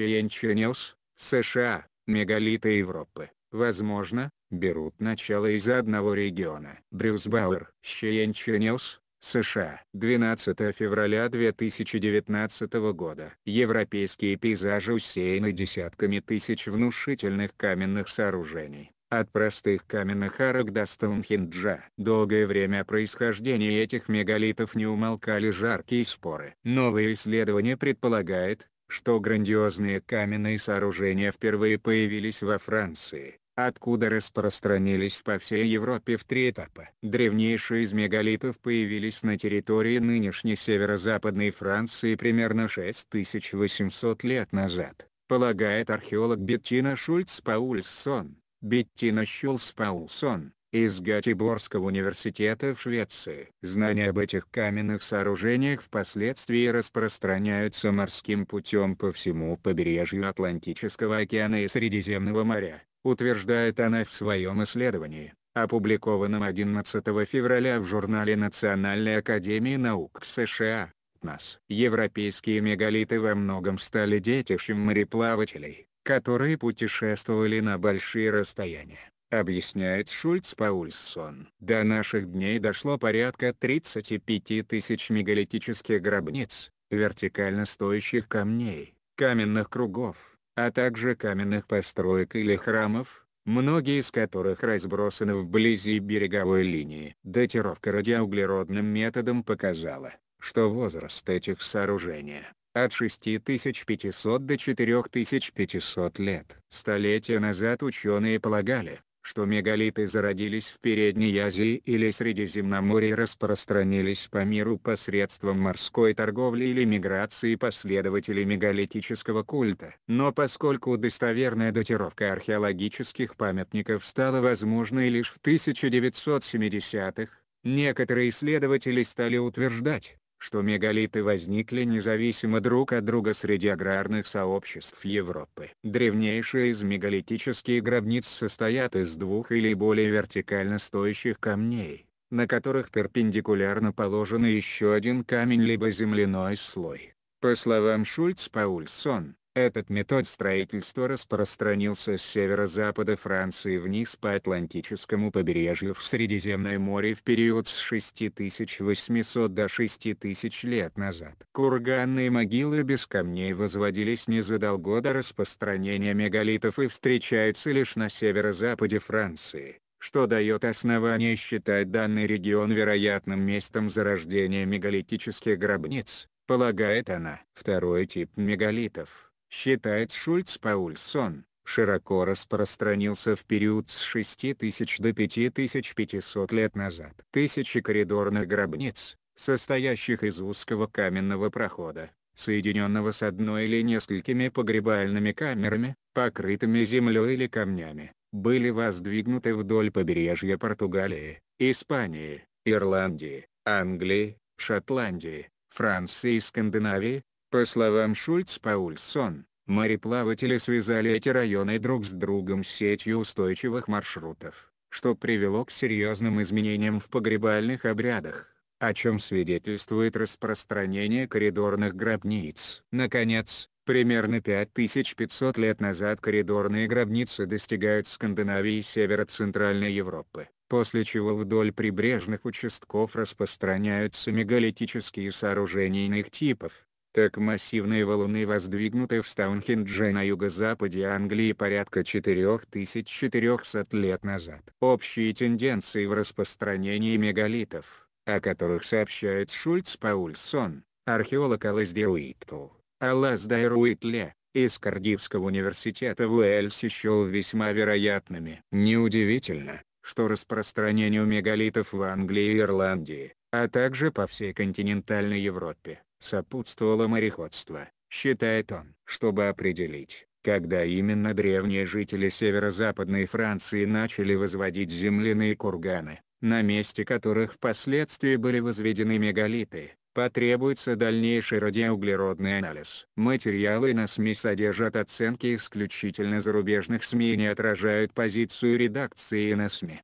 Чаянченес, США, мегалиты Европы, возможно, берут начало из одного региона. Брюс Бауэр, Чаянченес, США. 12 февраля 2019 года. Европейские пейзажи усеяны десятками тысяч внушительных каменных сооружений, от простых каменных арок до Стоунхенджа. Долгое время о происхождении этих мегалитов не умолкали жаркие споры. Новое исследование предполагает, что грандиозные каменные сооружения впервые появились во Франции, откуда распространились по всей Европе в три этапа. Древнейшие из мегалитов появились на территории нынешней северо-западной Франции примерно 6800 лет назад, полагает археолог Беттина Шульц-Паульссон. Беттина Шульц-Паульссон из Гатиборского университета в Швеции. Знания об этих каменных сооружениях впоследствии распространяются морским путем по всему побережью Атлантического океана и Средиземного моря, утверждает она в своем исследовании, опубликованном 11 февраля в журнале Национальной академии наук США. НАС. Европейские мегалиты во многом стали детищем мореплавателей, которые путешествовали на большие расстояния объясняет Шульц Паульсон. До наших дней дошло порядка 35 тысяч мегалитических гробниц, вертикально стоящих камней, каменных кругов, а также каменных построек или храмов, многие из которых разбросаны вблизи береговой линии. Датировка радиоуглеродным методом показала, что возраст этих сооружений от 6500 до 4500 лет. Столетия назад ученые полагали, что мегалиты зародились в Передней Азии или Средиземноморье и распространились по миру посредством морской торговли или миграции последователей мегалитического культа. Но поскольку достоверная датировка археологических памятников стала возможной лишь в 1970-х, Некоторые исследователи стали утверждать, что мегалиты возникли независимо друг от друга среди аграрных сообществ Европы. Древнейшие из мегалитических гробниц состоят из двух или более вертикально стоящих камней, на которых перпендикулярно положен еще один камень либо земляной слой. По словам Шульц-Паульсон, этот метод строительства распространился с северо-запада Франции вниз по Атлантическому побережью в Средиземное море в период с 6800 до 6000 лет назад. Курганные могилы без камней возводились незадолго до распространения мегалитов и встречаются лишь на северо-западе Франции что дает основание считать данный регион вероятным местом зарождения мегалитических гробниц, полагает она. Второй тип мегалитов считает Шульц Паульсон, широко распространился в период с 6000 до 5500 лет назад. Тысячи коридорных гробниц, состоящих из узкого каменного прохода, соединенного с одной или несколькими погребальными камерами, покрытыми землей или камнями, были воздвигнуты вдоль побережья Португалии, Испании, Ирландии, Англии, Шотландии, Франции и Скандинавии, по словам Шульц-Паульсон, мореплаватели связали эти районы друг с другом сетью устойчивых маршрутов, что привело к серьезным изменениям в погребальных обрядах о чем свидетельствует распространение коридорных гробниц. Наконец, примерно 5500 лет назад коридорные гробницы достигают Скандинавии и северо-центральной Европы, после чего вдоль прибрежных участков распространяются мегалитические сооружения иных типов, так массивные валуны воздвигнуты в Стоунхендже на юго-западе Англии порядка 4400 лет назад. Общие тенденции в распространении мегалитов, о которых сообщает Шульц Паульсон, археолог Алазди Уитл, Алаздайр Уитле, из Кардивского университета в Уэльсе счел весьма вероятными. Неудивительно, что распространению мегалитов в Англии и Ирландии, а также по всей континентальной Европе, сопутствовало мореходство. Считает он, чтобы определить, когда именно древние жители северо-западной Франции начали возводить земляные курганы, на месте которых впоследствии были возведены мегалиты, потребуется дальнейший радиоуглеродный анализ. Материалы на СМИ содержат оценки исключительно зарубежных СМИ и не отражают позицию редакции на СМИ.